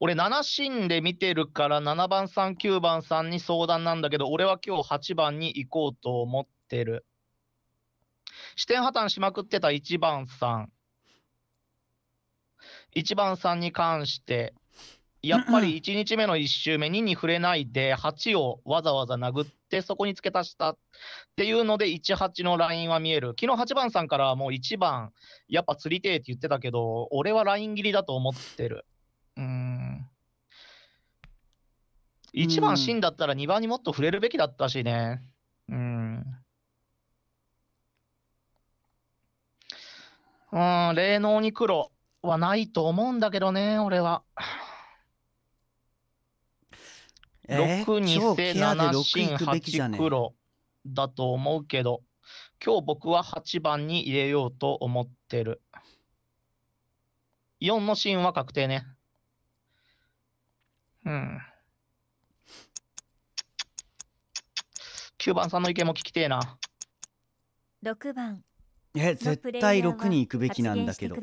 俺7シで見てるから7番さん9番さんに相談なんだけど俺は今日8番に行こうと思ってる視点破綻しまくってた1番さん1番さんに関してやっぱり1日目の1周目2に触れないで8をわざわざ殴ってそこに付け足したっていうので18のラインは見える昨日8番さんからもう1番やっぱ釣りてえって言ってたけど俺はライン切りだと思ってるうん。1番ンだったら2番にもっと触れるべきだったしね。うん。うん、霊能に黒はないと思うんだけどね、俺は。六6にせ7芯8黒だと思うけど、今日僕は8番に入れようと思ってる。4の芯は確定ね。うん。9番さんの意見も聞きてえな。6番。え、絶対6に行くべきなんだけど。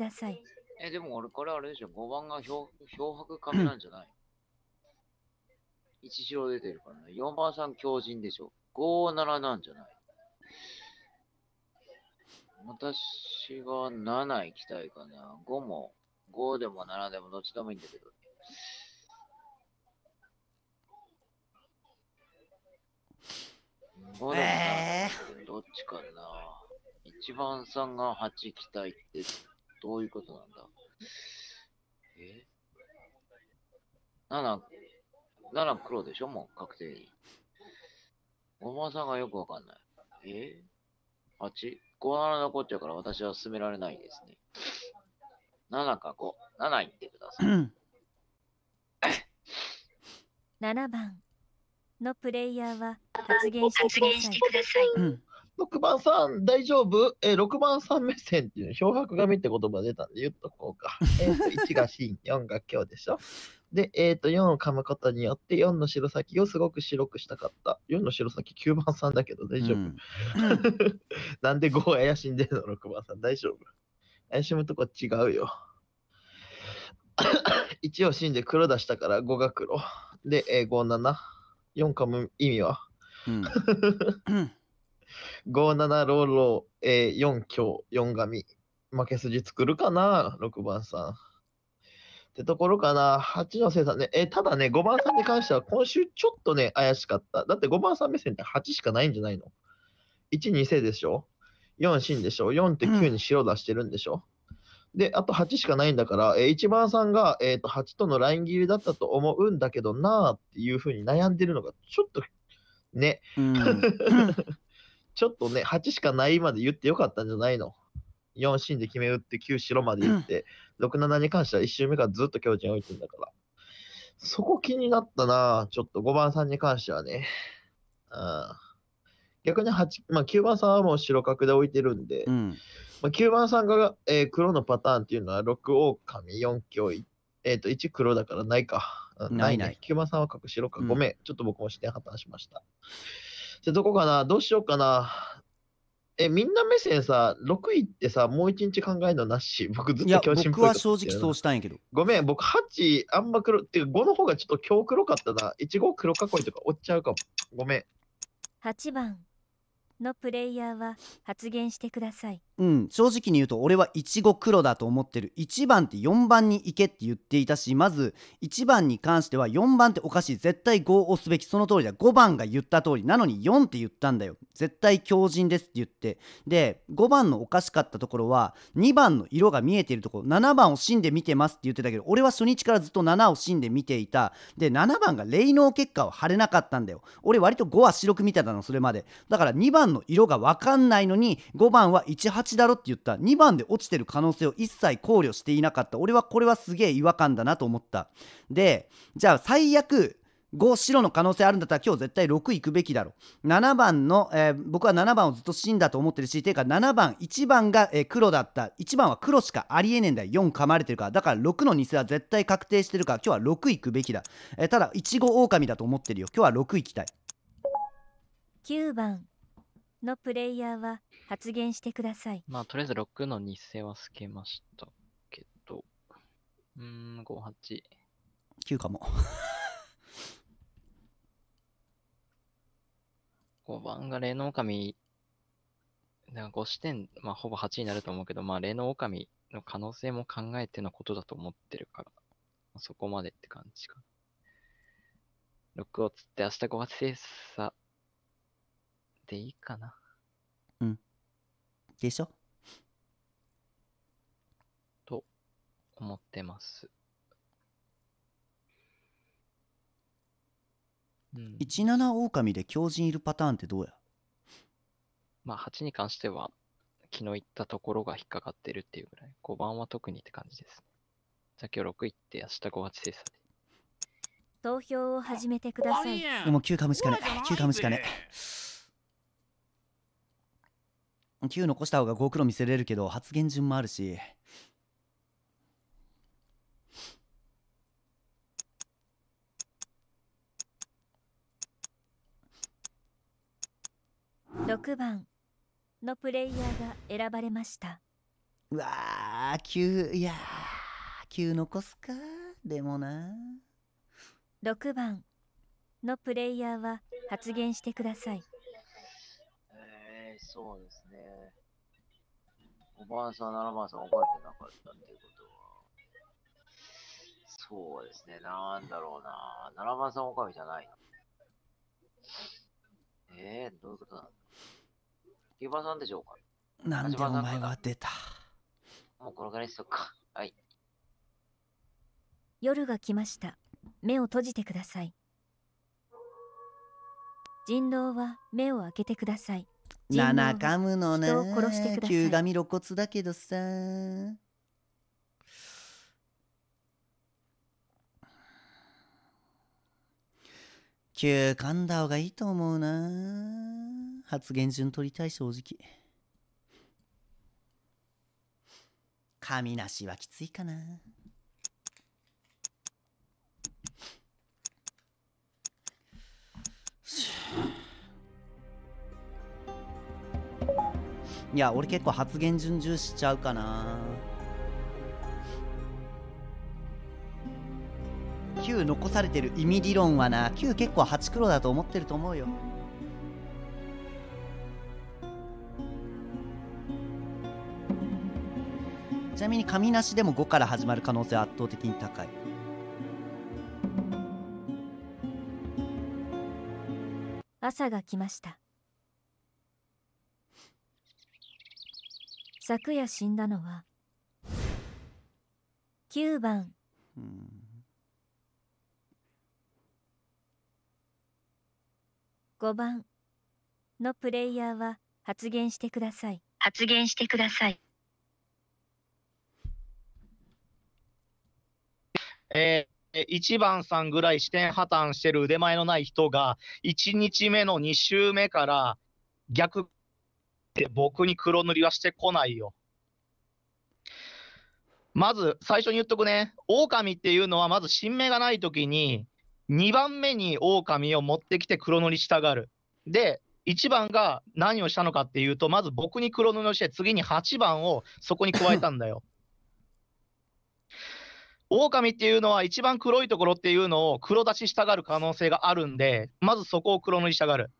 え、でも俺これあれでしょ、5番が漂白紙なんじゃない一応出てるからね。4番さん強人でしょ。57なんじゃない私は7行きたいかな。5も、5でも7でもどっちでもいいんだけど。どだえどっちかな一番さんが8期待ってどういうことなんだえ ?7、七黒でしょもう確定に。おばさんがよくわかんない。え ?8? 57残っちゃうから私は進められないですね。7か5。7いってください。7番のプレイヤーは発言してください。6番さん大丈夫え ?6 番さん目線っていう漂白紙って言葉出たんで言っとこうか。えー、と1がシン、4が今日でしょ。で、えっ、ー、と4を噛むことによって4の白先をすごく白くしたかった。4の白先9番さんだけど大丈夫。うん、なんで5怪しんでるの6番さん大丈夫怪しむとこ違うよ。1 を死んで黒出したから5が黒。で、えー、57。4巻も意味は。うん、57 ローロー、4強、4紙。負け筋作るかな、6番さん。ってところかな、8の生産ね、えただね、5番さんに関しては今週ちょっとね、怪しかった。だって5番さん目線って8しかないんじゃないの ?1、2世でしょ ?4、芯でしょ ?4 って9に白出してるんでしょ、うんで、あと8しかないんだから、えー、1番さんが、えー、と8とのライン切りだったと思うんだけどなーっていうふうに悩んでるのが、ちょっとね、ちょっとね、8しかないまで言ってよかったんじゃないの。4進で決め打って9白まで言って、うん、67に関しては1周目からずっと強靭置いてんだから。そこ気になったな、ちょっと5番さんに関してはね。うん。逆に八まあ、9番さんはもう白角で置いてるんで、うん、まあ、9番さんが、えー、黒のパターンっていうのは6狼4強、えー、と1黒だからないか。ないない。9番さんは角白か。ごめん。ちょっと僕も視点破綻しました。じゃどこかなどうしようかなえ、みんな目線さ、6位ってさ、もう一日考えるのなし。僕ずっと強心僕は正直そうしたんやけど。ごめん、僕8、あんま黒、っていうか5の方がちょっと今日黒かったな。1 5黒囲いとか落っちゃうかも。ごめん。8番。のプレイヤーは発言してください。うん、正直に言うと俺はイチゴ黒だと思ってる1番って4番に行けって言っていたしまず1番に関しては4番っておかしい絶対5を押すべきその通りだ5番が言った通りなのに4って言ったんだよ絶対強靭ですって言ってで5番のおかしかったところは2番の色が見えてるところ7番を芯で見てますって言ってたけど俺は初日からずっと7を芯で見ていたで7番が霊能結果を貼れなかったんだよ俺割と5は白く見てたのそれまでだから2番の色が分かんないのに5番は18ちだろって言った2番で落ちてる可能性を一切考慮していなかった俺はこれはすげえ違和感だなと思ったでじゃあ最悪5白の可能性あるんだったら今日絶対6いくべきだろ7番の、えー、僕は7番をずっと死んだと思ってるしていうか7番1番が、えー、黒だった1番は黒しかありえねえんだよ4噛まれてるからだから6の偽は絶対確定してるから今日は6いくべきだ、えー、ただいちご狼だと思ってるよ今日は6いきたい9番のプレイヤーは発言してください。まあ、とりあえず6の偽は透けましたけど。うん、5、8。9かも。5 番が霊の狼。なんか5視点、まあ、ほぼ8になると思うけど、まあ、霊能狼の可能性も考えてのことだと思ってるから、そこまでって感じかな。6を釣って明日5月精査ていいかな。うん。でしょと思ってます。うん、17狼で狂人いるパターンってどうやまあ8に関しては昨日言ったところが引っかかってるっていうぐらい5番は特にって感じですね。じゃあ今日6行って明日5八精査で。投票を始めてください。でも9かもしかね。9かもしかね。9残した方が5黒見せれるけど発言順もあるし6番のプレイヤーが選ばれましたうわー9いやー9残すかでもな6番のプレイヤーは発言してくださいそうですね。5番さん、7番さん覚えてなかったっていうことは。そうですね、なんだろうな。7番さん狼じゃない。えー、どういうことなのだ9番さんでしょうかなんでお前は出た。もうこのぐらいにしとくか。はい。夜が来ました。目を閉じてください。人狼は目を開けてください。七噛むのね急をみだ髪露骨だけどさ旧噛んだ方がいいと思うな発言順取りたい正直みなしはきついかな いや、俺結構発言順重しちゃうかな。Q 残されてる意味理論はな、Q 結構ハチクロだと思ってると思うよ。ちなみに紙なしでも5から始まる可能性は圧倒的に高い。朝が来ました。昨夜死んだのは9番、5番のプレイヤーは発言してください発言してくださいえー1番さんぐらい視点破綻してる腕前のない人が1日目の2週目から逆って僕に黒塗りはしてこないよ。まず最初に言っとくね、狼っていうのはまず新芽がない時に、2番目に狼を持ってきて黒塗りしたがる。で、1番が何をしたのかっていうと、まず僕に黒塗りをして、次に8番をそこに加えたんだよ。狼っていうのは一番黒いところっていうのを黒出ししたがる可能性があるんで、まずそこを黒塗りしたがる。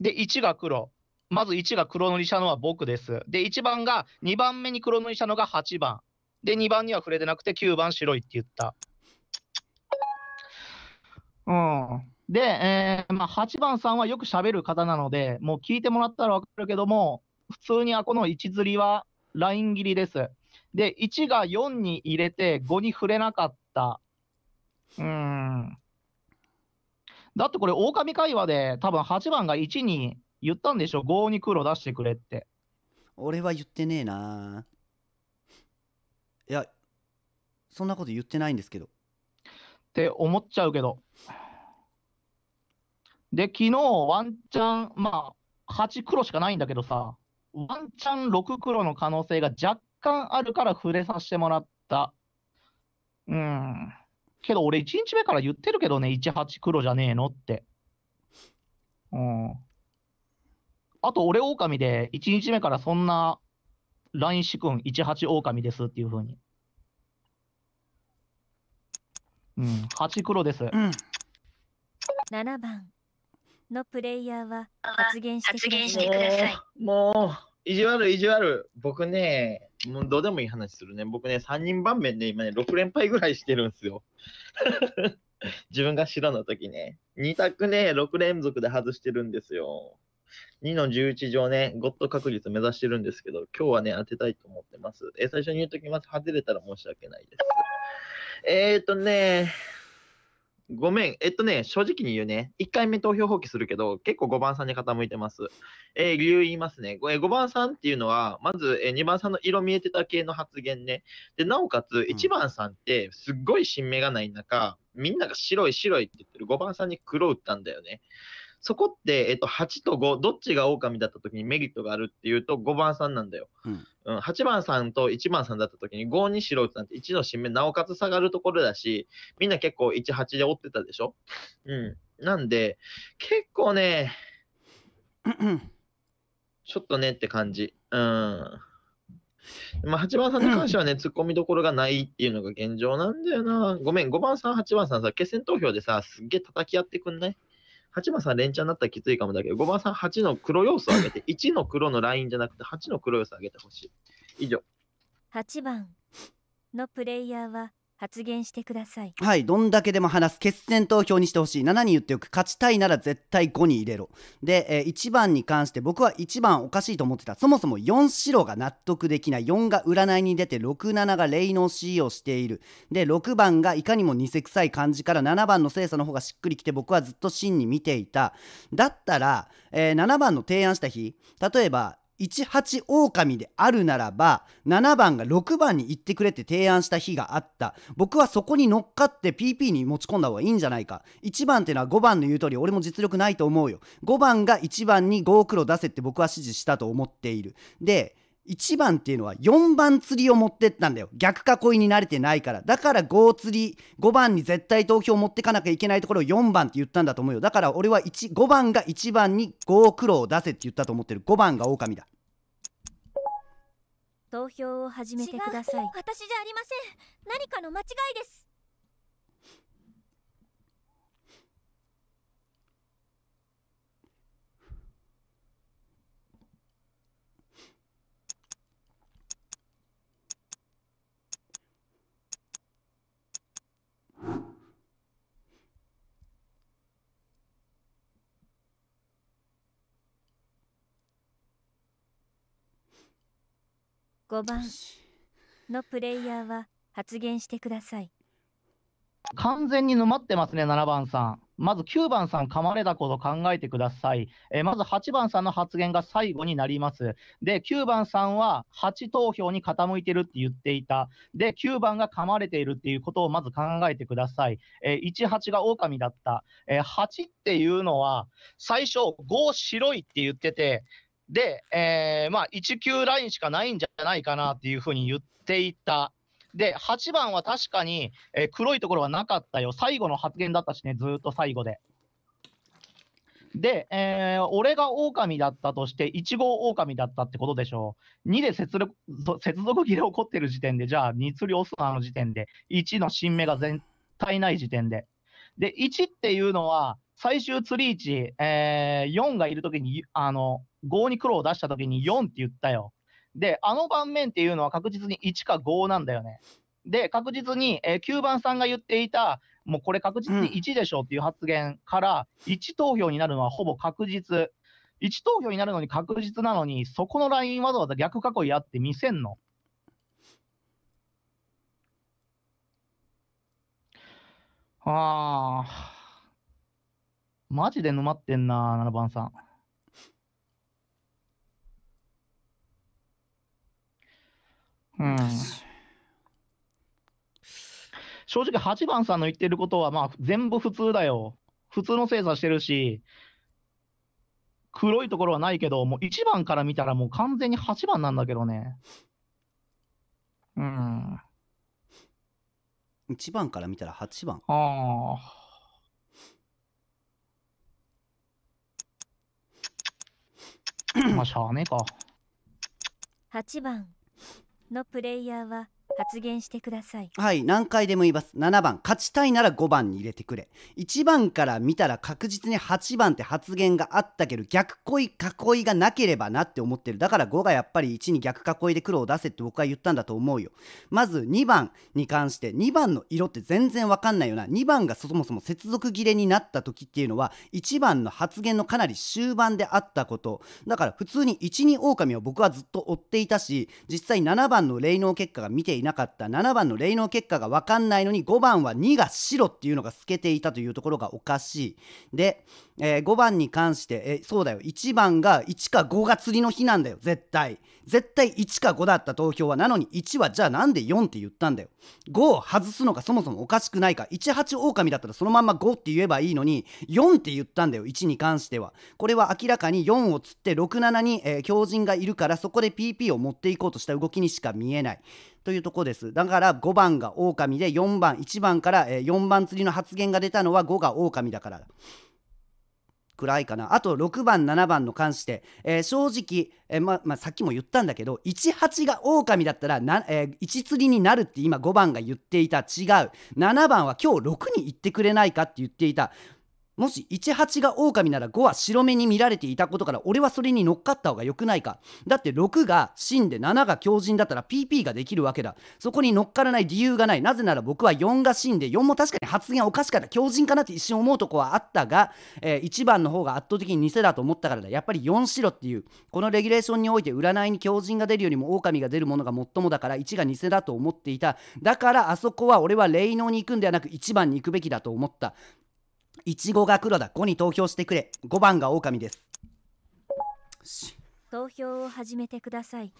で、1が黒、まず1が黒塗りしたのは僕です。で、1番が、2番目に黒塗りしたのが8番。で、2番には触れてなくて、9番白いって言った。うん。で、えー、まあ、8番さんはよく喋る方なので、もう聞いてもらったらわかるけども、普通にあこの位置釣りはライン切りです。で、1が4に入れて、5に触れなかった。うん。だってこれ、狼会話で、多分8番が1に言ったんでしょ ?5 に黒出してくれって。俺は言ってねえな。いや、そんなこと言ってないんですけど。って思っちゃうけど。で、昨日ワンチャン、まあ、8黒しかないんだけどさ、ワンチャン6黒の可能性が若干あるから触れさせてもらった。うん。けど俺1日目から言ってるけどね、18黒じゃねえのって。うん。あと俺狼で1日目からそんな LINE 主君18狼ですっていうふうに。うん、8黒です。うん、7番のプレイヤーは発言してください。もう、もう意地悪意地悪。僕ね、もうどうでもいい話するね。僕ね、3人盤面で、今ね、6連敗ぐらいしてるんですよ。自分が白の時ね。2択ね、6連続で外してるんですよ。2の11乗ね、ゴッド確率目指してるんですけど、今日はね、当てたいと思ってます。えー、最初に言っときます。外れたら申し訳ないです。えーとね、ごめん。えっとね、正直に言うね。1回目投票放棄するけど、結構5番さんに傾いてます。えー、理由言いますね。えー、5番さんっていうのは、まず、えー、2番さんの色見えてた系の発言ね。で、なおかつ、1番さんって、すっごい新芽がない中、みんなが白い白いって言ってる5番さんに黒打ったんだよね。そこって、えっと、8と5、どっちが狼だった時にメリットがあるっていうと、5番さんなんだよ。うん、8番さんと1番さんだった時に、5にしろってなんて1の新め、なおかつ下がるところだし、みんな結構1、8で追ってたでしょうん。なんで、結構ね、ちょっとねって感じ。うん。まあ、8番さんに関してはね、突っ込みどころがないっていうのが現状なんだよな。ごめん、5番さん、8番さんさ、決選投票でさ、すっげえ叩き合ってくんない8番さん連チャンだなったらきついかもだけど、5番さん8の黒要素を上げて、1 の黒のラインじゃなくて8の黒要素を上げてほしい。以上。8番のプレイヤーは発言してくださいはいどんだけでも話す決選投票にしてほしい7に言っておく勝ちたいなら絶対5に入れろで、えー、1番に関して僕は1番おかしいと思ってたそもそも4白が納得できない4が占いに出て67が霊能 C をしているで6番がいかにも偽臭い感じから7番の精査の方がしっくりきて僕はずっと真に見ていただったら、えー、7番の提案した日例えば18狼であるならば、7番が6番に行ってくれって提案した日があった。僕はそこに乗っかって PP に持ち込んだ方がいいんじゃないか。1番ってのは5番の言う通り、俺も実力ないと思うよ。5番が1番に5黒出せって僕は指示したと思っている。で、1番っていうのは4番釣りを持ってったんだよ。逆囲いに慣れてないから。だから5釣り、5番に絶対投票を持ってかなきゃいけないところを4番って言ったんだと思うよ。だから俺は5番が1番に5苦労を出せって言ったと思ってる。5番が狼だ。投票を始めてください。私じゃありません。何かの間違いです。5番のプレイヤーは発言してください完全に沼ってますね7番さんまず9番さん噛まれたこと考えてください、えまず8番さんの発言が最後になりますで9番さんは8投票に傾いてるって言っていたで9番が噛まれているっていうことをまず考えてください、え18が狼だった、え8っていうのは最初5白いって言っててで、えー、まあ、1級ラインしかないんじゃないかなっていうふうに言っていた。で、8番は確かに、えー、黒いところはなかったよ。最後の発言だったしね、ずっと最後で。で、えー、俺が狼だったとして、1号狼だったってことでしょう。2で接続接続切れ起こってる時点で、じゃあ、2釣りオスの時点で、1の新芽が全体ない時点で。で、1っていうのは、最終釣り位置、えー、4がいるときに、あの、5に黒を出した時に4って言ったよ。で、あの盤面っていうのは確実に1か5なんだよね。で、確実に、えー、9番さんが言っていた、もうこれ確実に1でしょうっていう発言から、1投票になるのはほぼ確実。1投票になるのに確実なのに、そこのラインわざわざ逆囲いやって見せんの。ああ、マジで沼ってんな、7番さん。うん、正直、8番さんの言ってることは、まあ、全部普通だよ。普通の精査してるし、黒いところはないけど、もう1番から見たらもう完全に8番なんだけどね。うん。1番から見たら8番。ああ。まあ、しゃあねえか。8番。のプレイヤーは発言してくださいはい何回でも言います7番勝ちたいなら5番に入れてくれ1番から見たら確実に8番って発言があったけど逆恋囲いがなければなって思ってるだから5がやっぱり1に逆囲いで黒を出せって僕は言ったんだと思うよまず2番に関して2番の色って全然わかんないよな2番がそもそも接続切れになった時っていうのは1番の発言のかなり終盤であったことだから普通に1に狼を僕はずっと追っていたし実際7番の霊能結果が見ていないなかった7番の霊能結果が分かんないのに5番は2が白っていうのが透けていたというところがおかしいで、えー、5番に関して、えー、そうだよ1番が1か5が釣りの日なんだよ絶対絶対1か5だった投票はなのに1はじゃあなんで4って言ったんだよ5を外すのがそもそもおかしくないか18オオカミだったらそのまま5って言えばいいのに4って言ったんだよ1に関してはこれは明らかに4を釣って67に、えー、強人がいるからそこで PP を持っていこうとした動きにしか見えないというとこです。だから5番が狼で4番、1番から4番釣りの発言が出たのは5が狼だから。暗いかなあと6番7番の関して、えー、正直、えー、ままあ、さっきも言ったんだけど18が狼だったらな、えー、1釣りになるって今5番が言っていた違う7番は今日6に行ってくれないかって言っていたもし18が狼なら5は白目に見られていたことから俺はそれに乗っかった方が良くないかだって6が真で7が強靭だったら PP ができるわけだそこに乗っからない理由がないなぜなら僕は4が真で4も確かに発言おかしかった強靭かなって一瞬思うとこはあったが、えー、1番の方が圧倒的に偽だと思ったからだやっぱり4白っていうこのレギュレーションにおいて占いに強靭が出るよりも狼が出るものが最もだから1が偽だと思っていただからあそこは俺は霊能に行くんではなく1番に行くべきだと思ったいちごが黒だ5に投票してくれ5番が狼です投票を始めてください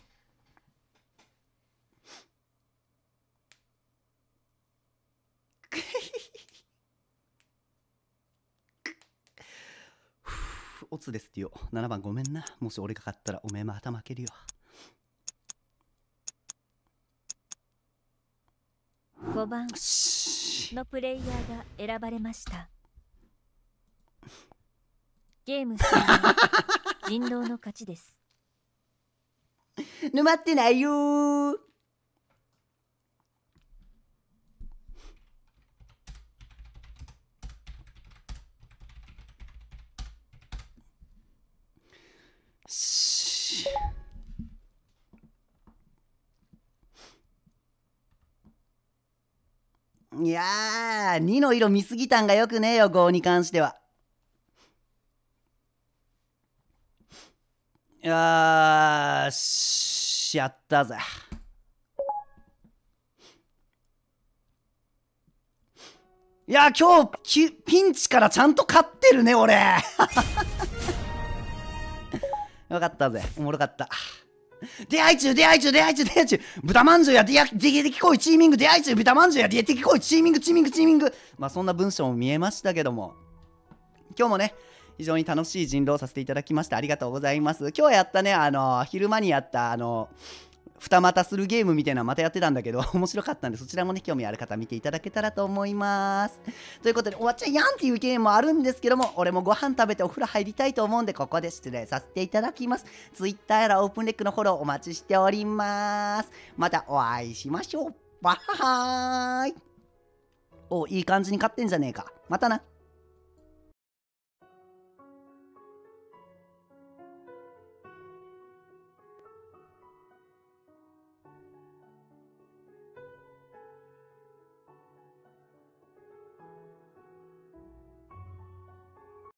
オツですってよ7番ごめんなもし俺が勝ったらおめえまた負けるよ5番のプレイヤーが選ばれましたゲーム終了人狼の勝ちです沼ってないよしいやー2の色見すぎたんがよくねえよ5に関しては。よーし、やったぜ。いや、今日、き、ピンチからちゃんと勝ってるね、俺。よかったぜ。おもろかった。出会い中、出会い中、出会い中、出会い中。豚まんじゅうや、出会い、出会いこい、チーミング、出会い中、豚まんじゅうや、出会こい、チーミング、チーミング、チーミング。まあ、そんな文章も見えましたけども。今日もね、非常に楽しい人狼をさせていただきましたありがとうございます今日やったねあの昼間にやったあの二股するゲームみたいなのまたやってたんだけど、面白かったんで、そちらもね、興味ある方見ていただけたらと思います。ということで、終わっちゃいやんっていうゲームもあるんですけども、俺もご飯食べてお風呂入りたいと思うんで、ここで失礼させていただきます。Twitter やらオープンレックのフォローお待ちしております。またお会いしましょう。バッハーイお、いい感じに勝ってんじゃねえか。またな。